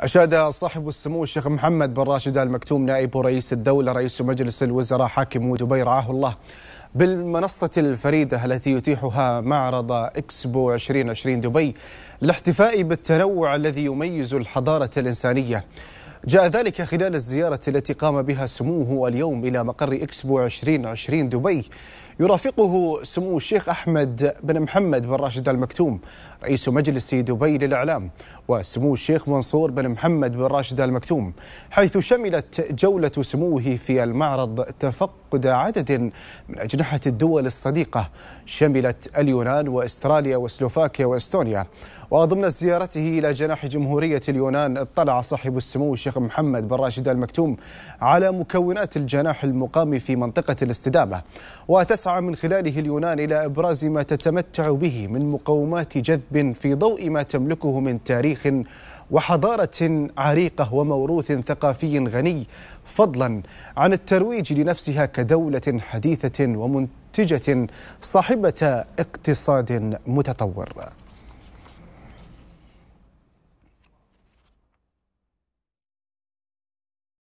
أشاد صاحب السمو الشيخ محمد بن راشد آل مكتوم نائب رئيس الدولة رئيس مجلس الوزراء حاكم دبي رعاه الله بالمنصة الفريدة التي يتيحها معرض إكسبو 2020 دبي للاحتفاء بالتنوع الذي يميز الحضارة الإنسانية جاء ذلك خلال الزيارة التي قام بها سموه اليوم إلى مقر إكسبو 2020 دبي يرافقه سمو الشيخ أحمد بن محمد بن راشد المكتوم رئيس مجلس دبي للإعلام وسمو الشيخ منصور بن محمد بن راشد المكتوم حيث شملت جولة سموه في المعرض تفق تعقد عدد من أجنحة الدول الصديقة شملت اليونان وإستراليا وسلوفاكيا وإستونيا وضمن زيارته إلى جناح جمهورية اليونان اطلع صاحب السمو الشيخ محمد بن راشد المكتوم على مكونات الجناح المقام في منطقة الاستدامة وتسعى من خلاله اليونان إلى إبراز ما تتمتع به من مقومات جذب في ضوء ما تملكه من تاريخ وحضاره عريقه وموروث ثقافي غني فضلا عن الترويج لنفسها كدوله حديثه ومنتجه صاحبه اقتصاد متطور